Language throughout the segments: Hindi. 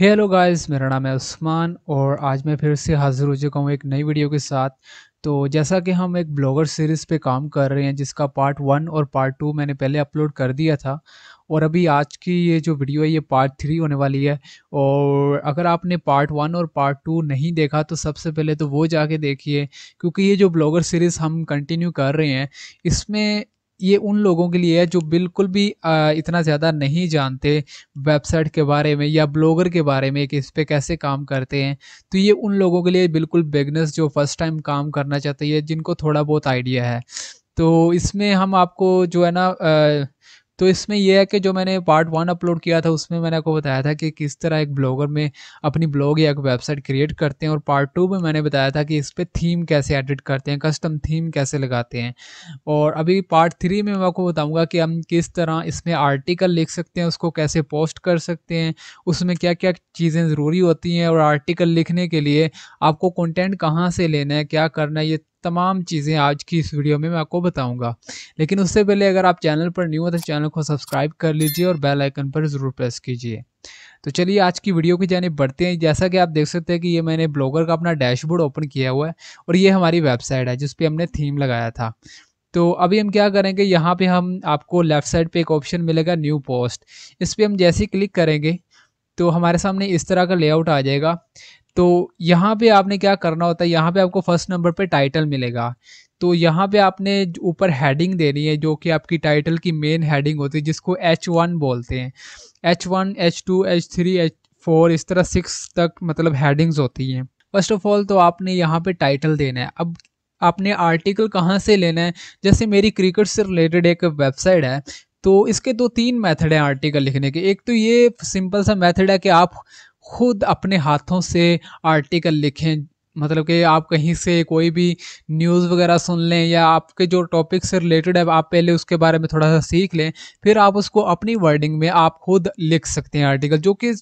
हेलो गाइस मेरा नाम है उस्मान और आज मैं फिर से हाज़िर हो चुका हूँ एक नई वीडियो के साथ तो जैसा कि हम एक ब्लॉगर सीरीज़ पे काम कर रहे हैं जिसका पार्ट वन और पार्ट टू मैंने पहले अपलोड कर दिया था और अभी आज की ये जो वीडियो है ये पार्ट थ्री होने वाली है और अगर आपने पार्ट वन और पार्ट टू नहीं देखा तो सबसे पहले तो वो जाके देखिए क्योंकि ये जो ब्लॉगर सीरीज़ हम कंटिन्यू कर रहे हैं इसमें ये उन लोगों के लिए है जो बिल्कुल भी इतना ज़्यादा नहीं जानते वेबसाइट के बारे में या ब्लॉगर के बारे में कि इस पर कैसे काम करते हैं तो ये उन लोगों के लिए बिल्कुल बिगनेस जो फर्स्ट टाइम काम करना चाहते हैं जिनको थोड़ा बहुत आइडिया है तो इसमें हम आपको जो है ना तो इसमें यह है कि जो मैंने पार्ट वन अपलोड किया था उसमें मैंने आपको बताया था कि किस तरह एक ब्लॉगर में अपनी ब्लॉग या एक वेबसाइट क्रिएट करते हैं और पार्ट टू में मैंने बताया था कि इस पर थीम कैसे एडिट करते हैं कस्टम थीम कैसे लगाते हैं और अभी पार्ट थ्री में मैं आपको बताऊँगा कि हम किस तरह इसमें आर्टिकल लिख सकते हैं उसको कैसे पोस्ट कर सकते हैं उसमें क्या क्या चीज़ें ज़रूरी होती हैं और आर्टिकल लिखने के लिए आपको कॉन्टेंट कहाँ से लेना है क्या करना है ये तमाम चीज़ें आज की इस वीडियो में मैं आपको बताऊंगा लेकिन उससे पहले अगर आप चैनल पर न्यू हो तो चैनल को सब्सक्राइब कर लीजिए और बेल आइकन पर ज़रूर प्रेस कीजिए तो चलिए आज की वीडियो की जाने बढ़ते हैं जैसा कि आप देख सकते हैं कि ये मैंने ब्लॉगर का अपना डैशबोर्ड ओपन किया हुआ है और ये हमारी वेबसाइट है जिसपे हमने थीम लगाया था तो अभी हम क्या करेंगे यहाँ पर हम आपको लेफ़्ट साइड पर एक ऑप्शन मिलेगा न्यू पोस्ट इस पर हम जैसे ही क्लिक करेंगे तो हमारे सामने इस तरह का लेआउट आ जाएगा तो यहाँ पे आपने क्या करना होता है यहाँ पे आपको फर्स्ट नंबर पे टाइटल मिलेगा तो यहाँ पे आपने ऊपर हेडिंग देनी है जो कि आपकी टाइटल की मेन हेडिंग होती है जिसको एच वन बोलते हैं H one H two H three H four इस तरह सिक्स तक मतलब हेडिंग्स होती हैं फर्स्ट ऑफ ऑल तो आपने यहाँ पे टाइटल देना है अब आपने आर्टिकल कहाँ से लेना है जैसे मेरी क्रिकेट से रिलेटेड एक वेबसाइट है तो इसके दो तो तीन मेथड हैं आर्टिकल लिखने के एक तो ये सिंपल सा मेथड है कि आप खुद अपने हाथों से आर्टिकल लिखें मतलब कि आप कहीं से कोई भी न्यूज़ वगैरह सुन लें या आपके जो टॉपिक से रिलेटेड है आप पहले उसके बारे में थोड़ा सा सीख लें फिर आप उसको अपनी वर्डिंग में आप खुद लिख सकते हैं आर्टिकल जो कि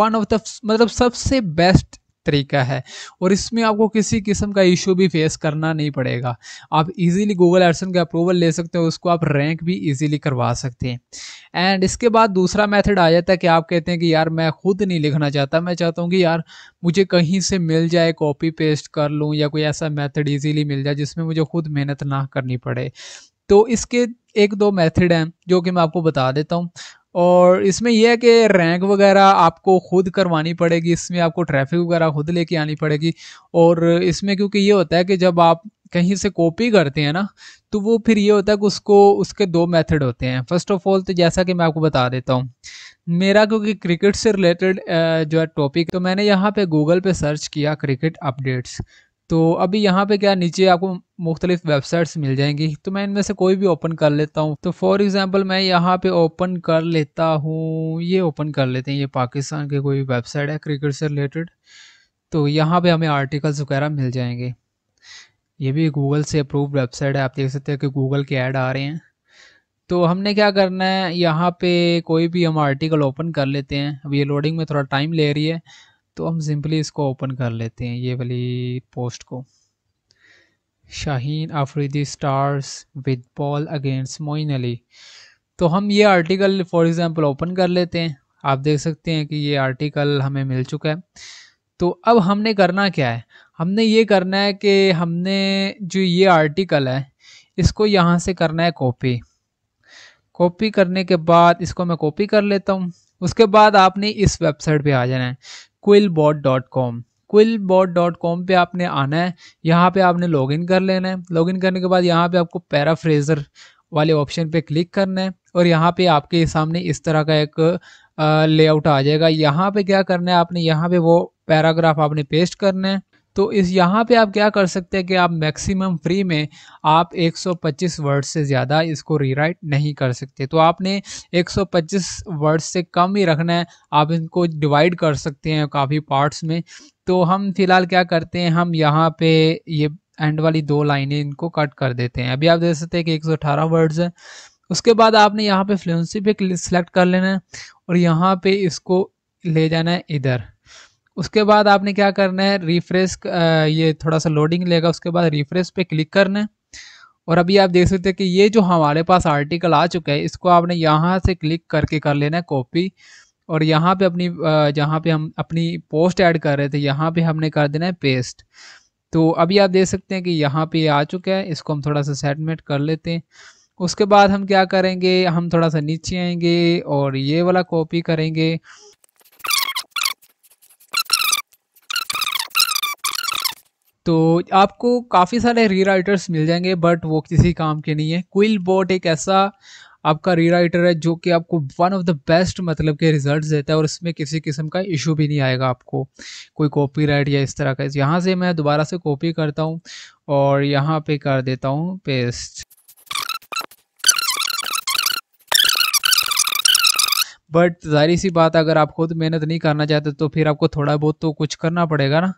वन ऑफ द मतलब सबसे बेस्ट तरीका है और इसमें आपको किसी किस्म का इशू भी फेस करना नहीं पड़ेगा आप इजीली गूगल एडसन का अप्रूवल ले सकते हो उसको आप रैंक भी इजीली करवा सकते हैं एंड इसके बाद दूसरा मेथड आ जाता है कि आप कहते हैं कि यार मैं खुद नहीं लिखना चाहता मैं चाहता हूँ कि यार मुझे कहीं से मिल जाए कॉपी पेस्ट कर लूँ या कोई ऐसा मैथड ईजिली मिल जाए जिसमें मुझे खुद मेहनत ना करनी पड़े तो इसके एक दो मेथड हैं जो कि मैं आपको बता देता हूँ और इसमें यह है कि रैंक वगैरह आपको खुद करवानी पड़ेगी इसमें आपको ट्रैफिक वगैरह खुद लेके आनी पड़ेगी और इसमें क्योंकि ये होता है कि जब आप कहीं से कॉपी करते हैं ना तो वो फिर ये होता है कि उसको उसके दो मेथड होते हैं फर्स्ट ऑफ ऑल तो जैसा कि मैं आपको बता देता हूँ मेरा क्योंकि क्रिकेट से रिलेटेड जो है टॉपिक तो मैंने यहाँ पे गूगल पे सर्च किया क्रिकेट अपडेट्स तो अभी यहाँ पे क्या नीचे आपको मुख्तलिफ वेबसाइट्स मिल जाएंगी तो मैं इनमें से कोई भी ओपन कर लेता हूँ तो फॉर एग्ज़ाम्पल मैं यहाँ पे ओपन कर लेता हूँ ये ओपन कर लेते हैं ये पाकिस्तान की कोई वेबसाइट है क्रिकेट से रिलेटेड तो यहाँ पे हमें आर्टिकल्स वगैरह मिल जाएंगे ये भी गूगल से अप्रूव वेबसाइट है आप देख सकते हैं कि गूगल के ऐड आ रहे हैं तो हमने क्या करना है यहाँ पे कोई भी हम आर्टिकल ओपन कर लेते हैं अब ये लोडिंग में थोड़ा टाइम ले रही है तो हम सिंपली इसको ओपन कर लेते हैं ये वाली पोस्ट को Shaheen Afridi starts with ball against Moeen Ali तो हम ये आर्टिकल फॉर एग्जांपल ओपन कर लेते हैं आप देख सकते हैं कि ये आर्टिकल हमें मिल चुका है तो अब हमने करना क्या है हमने ये करना है कि हमने जो ये आर्टिकल है इसको यहाँ से करना है कॉपी कॉपी करने के बाद इसको मैं कॉपी कर लेता हूँ उसके बाद आपने इस वेबसाइट पे आ जाना है quillbot.com quillbot.com पे आपने आना है यहाँ पे आपने लॉगिन कर लेना है लॉगिन करने के बाद यहाँ पे आपको पैराफ्रेजर वाले ऑप्शन पे क्लिक करना है और यहाँ पे आपके सामने इस तरह का एक लेआउट आ जाएगा यहाँ पे क्या करना है आपने यहाँ पे वो पैराग्राफ आपने पेस्ट करना है तो इस यहाँ पे आप क्या कर सकते हैं कि आप मैक्सिमम फ्री में आप 125 वर्ड से ज़्यादा इसको रीराइट नहीं कर सकते तो आपने 125 वर्ड से कम ही रखना है आप इनको डिवाइड कर सकते हैं काफ़ी पार्ट्स में तो हम फिलहाल क्या करते हैं हम यहाँ पे ये एंड वाली दो लाइनें इनको कट कर देते हैं अभी आप देख सकते हैं कि एक वर्ड्स हैं उसके बाद आपने यहाँ पे फ्लुएंसी पे सिलेक्ट कर लेना है और यहाँ पे इसको ले जाना है इधर उसके बाद आपने क्या करना है रिफ्रेश ये थोड़ा सा लोडिंग लेगा उसके बाद रिफ्रेश पे क्लिक करना है और अभी आप देख सकते हैं कि ये जो हमारे पास आर्टिकल आ चुका है इसको आपने यहाँ से क्लिक करके कर लेना है कॉपी और यहाँ पे अपनी जहाँ पे हम अपनी पोस्ट ऐड कर रहे थे यहाँ पे हमने कर देना है पेस्ट तो अभी आप देख सकते हैं कि यहाँ पे आ चुका है इसको हम थोड़ा सा सेटमेट कर लेते हैं उसके बाद हम क्या करेंगे हम थोड़ा सा नीचे आएंगे और ये वाला कॉपी करेंगे तो आपको काफ़ी सारे री राइटर्स मिल जाएंगे बट वो किसी काम के नहीं है क्विल बोट एक ऐसा आपका री राइटर है जो कि आपको वन ऑफ द बेस्ट मतलब के रिजल्ट देता है और इसमें किसी किस्म का इशू भी नहीं आएगा आपको कोई कॉपीराइट या इस तरह का यहाँ से मैं दोबारा से कॉपी करता हूँ और यहाँ पे कर देता हूँ पेस्ट बट जाहिर सी बात अगर आप खुद मेहनत नहीं करना चाहते तो फिर आपको थोड़ा बहुत तो कुछ करना पड़ेगा ना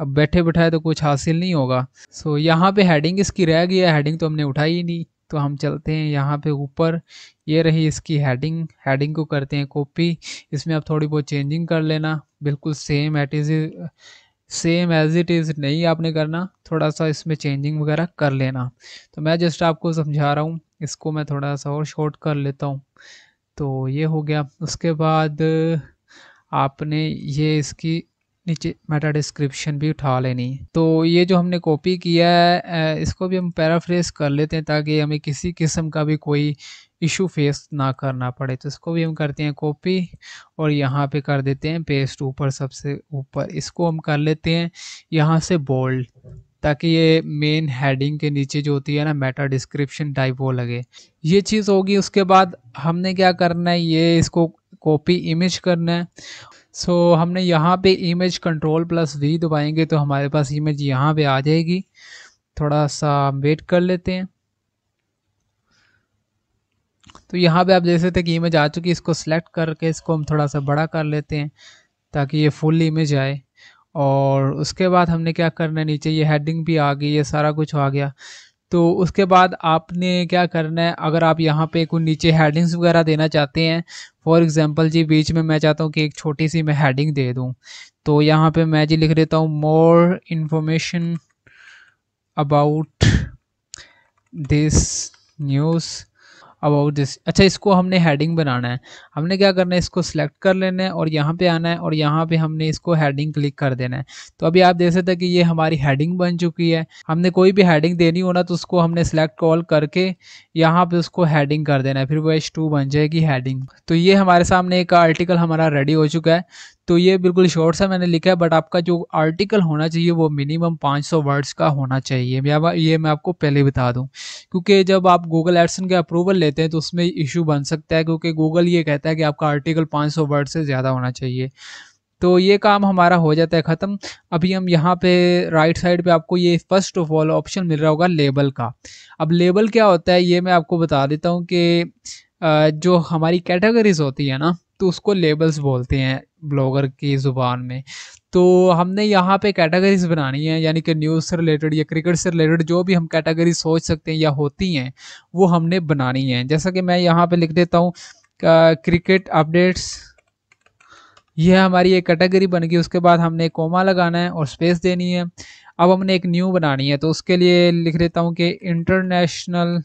अब बैठे बैठाए तो कुछ हासिल नहीं होगा सो so, यहाँ पे हेडिंग इसकी रह गई है हेडिंग तो हमने उठाई ही नहीं तो हम चलते हैं यहाँ पे ऊपर ये रही इसकी हेडिंग हेडिंग को करते हैं कॉपी इसमें आप थोड़ी बहुत चेंजिंग कर लेना बिल्कुल same at is same as it is नहीं आपने करना थोड़ा सा इसमें चेंजिंग वगैरह कर लेना तो मैं जस्ट आपको समझा रहा हूँ इसको मैं थोड़ा सा और शॉर्ट कर लेता हूँ तो ये हो गया उसके बाद आपने ये इसकी नीचे मेटा डिस्क्रिप्शन भी उठा लेनी तो ये जो हमने कॉपी किया है इसको भी हम पैराफ्रेस कर लेते हैं ताकि हमें किसी किस्म का भी कोई इशू फेस ना करना पड़े तो इसको भी हम करते हैं कॉपी और यहाँ पे कर देते हैं पेस्ट ऊपर सबसे ऊपर इसको हम कर लेते हैं यहाँ से बोल्ड ताकि ये मेन हेडिंग के नीचे जो होती है ना मेटा डिस्क्रिप्शन टाइप वो लगे ये चीज़ होगी उसके बाद हमने क्या करना है ये इसको कॉपी इमेज करना है सो so, हमने यहाँ पे इमेज कंट्रोल प्लस वी दबाएंगे तो हमारे पास इमेज यहाँ पे आ जाएगी थोड़ा सा वेट कर लेते हैं तो यहाँ पे आप देख सकते हैं कि इमेज आ चुकी है इसको सेलेक्ट करके इसको हम थोड़ा सा बड़ा कर लेते हैं ताकि ये फुल इमेज आए और उसके बाद हमने क्या करना है नीचे ये हेडिंग भी आ गई ये सारा कुछ आ गया तो उसके बाद आपने क्या करना है अगर आप यहाँ पे कुछ नीचे हेडिंग्स वगैरह देना चाहते हैं फॉर एग्जांपल जी बीच में मैं चाहता हूँ कि एक छोटी सी मैं हेडिंग दे दूँ तो यहाँ पे मैं जी लिख देता हूँ more information about this news about this अच्छा इसको हमने हेडिंग बनाना है हमने क्या करना है इसको सिलेक्ट कर लेना है और यहाँ पे आना है और यहाँ पे हमने इसको हेडिंग क्लिक कर देना है तो अभी आप देख सकते हैं कि ये हमारी हेडिंग बन चुकी है हमने कोई भी हेडिंग देनी होना तो उसको हमने सेलेक्ट कॉल करके यहाँ पे उसको हेडिंग कर देना है फिर वो एच बन जाएगी हेडिंग तो ये हमारे सामने एक आर्टिकल हमारा रेडी हो चुका है तो ये बिल्कुल शॉर्ट सा मैंने लिखा है बट आपका जो आर्टिकल होना चाहिए वो मिनिमम 500 वर्ड्स का होना चाहिए ये मैं आपको पहले बता दूं क्योंकि जब आप गूगल एडसन का अप्रूवल लेते हैं तो उसमें इशू बन सकता है क्योंकि गूगल ये कहता है कि आपका आर्टिकल 500 वर्ड से ज़्यादा होना चाहिए तो ये काम हमारा हो जाता है ख़त्म अभी हम यहाँ पे राइट साइड पे आपको ये फर्स्ट ऑफ ऑल ऑप्शन मिल रहा होगा लेबल का अब लेबल क्या होता है ये मैं आपको बता देता हूँ कि जो हमारी कैटेगरीज होती है ना तो उसको लेबल्स बोलते हैं ब्लॉगर की ज़ुबान में तो हमने यहाँ पे कैटेगरीज बनानी है यानी कि न्यूज़ से रिलेटेड या क्रिकेट से रिलेटेड जो भी हम कैटेगरी सोच सकते हैं या होती हैं वो हमने बनानी है जैसा कि मैं यहाँ पे लिख देता हूँ क्रिकेट अपडेट्स यह हमारी एक कैटेगरी बन गई उसके बाद हमने कोमा लगाना है और स्पेस देनी है अब हमने एक न्यू बनानी है तो उसके लिए लिख देता हूँ कि इंटरनेशनल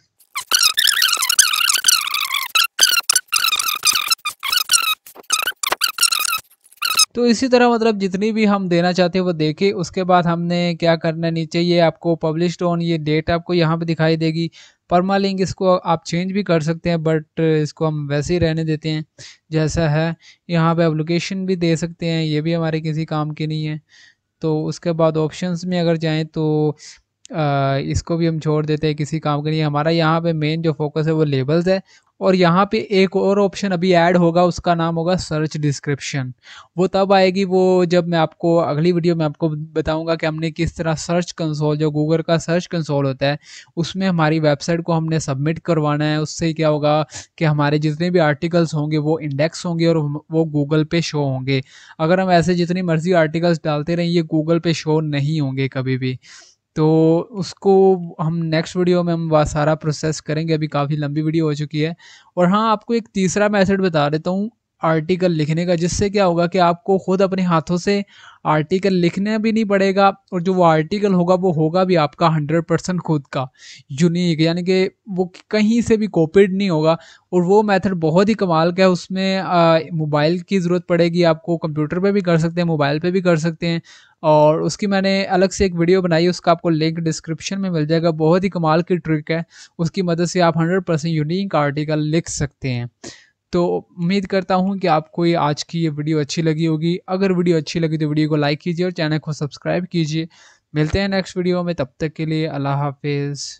तो इसी तरह मतलब जितनी भी हम देना चाहते हैं वो देके उसके बाद हमने क्या करना नीचे ये आपको पब्लिश्ड ऑन ये डेट आपको यहाँ पे दिखाई देगी परमा लिंक इसको आप चेंज भी कर सकते हैं बट इसको हम वैसे ही रहने देते हैं जैसा है यहाँ पे आप भी दे सकते हैं ये भी हमारे किसी काम की नहीं है तो उसके बाद ऑप्शन में अगर जाएँ तो आ, इसको भी हम छोड़ देते हैं किसी काम के लिए हमारा यहाँ पे मेन जो फोकस है वो लेबल्स है और यहाँ पे एक और ऑप्शन अभी ऐड होगा उसका नाम होगा सर्च डिस्क्रिप्शन वो तब आएगी वो जब मैं आपको अगली वीडियो में आपको बताऊंगा कि हमने किस तरह सर्च कंसोल जो गूगल का सर्च कंसोल होता है उसमें हमारी वेबसाइट को हमने सबमिट करवाना है उससे क्या होगा कि हमारे जितने भी आर्टिकल्स होंगे वो इंडेक्स होंगे और वो गूगल पे शो होंगे अगर हम ऐसे जितनी मर्जी आर्टिकल्स डालते रहें ये गूगल पे शो नहीं होंगे कभी भी तो उसको हम नेक्स्ट वीडियो में हम वह सारा प्रोसेस करेंगे अभी काफ़ी लंबी वीडियो हो चुकी है और हाँ आपको एक तीसरा मैसेज बता देता हूँ आर्टिकल लिखने का जिससे क्या होगा कि आपको खुद अपने हाथों से आर्टिकल लिखना भी नहीं पड़ेगा और जो वो आर्टिकल होगा वो होगा भी आपका हंड्रेड परसेंट खुद का यूनिक यानी कि वो कहीं से भी कॉपीड नहीं होगा और वो मेथड बहुत ही कमाल का है उसमें मोबाइल की ज़रूरत पड़ेगी आपको कंप्यूटर पे भी कर सकते हैं मोबाइल पे भी कर सकते हैं और उसकी मैंने अलग से एक वीडियो बनाई उसका आपको लिंक डिस्क्रिप्शन में मिल जाएगा बहुत ही कमाल की ट्रिक है उसकी मदद से आप हंड्रेड परसेंट यूनिक आर्टिकल लिख सकते हैं तो उम्मीद करता हूँ कि आपको ये आज की ये वीडियो अच्छी लगी होगी अगर वीडियो अच्छी लगी तो वीडियो को लाइक कीजिए और चैनल को सब्सक्राइब कीजिए मिलते हैं नेक्स्ट वीडियो में तब तक के लिए अल्लाह हाफिज़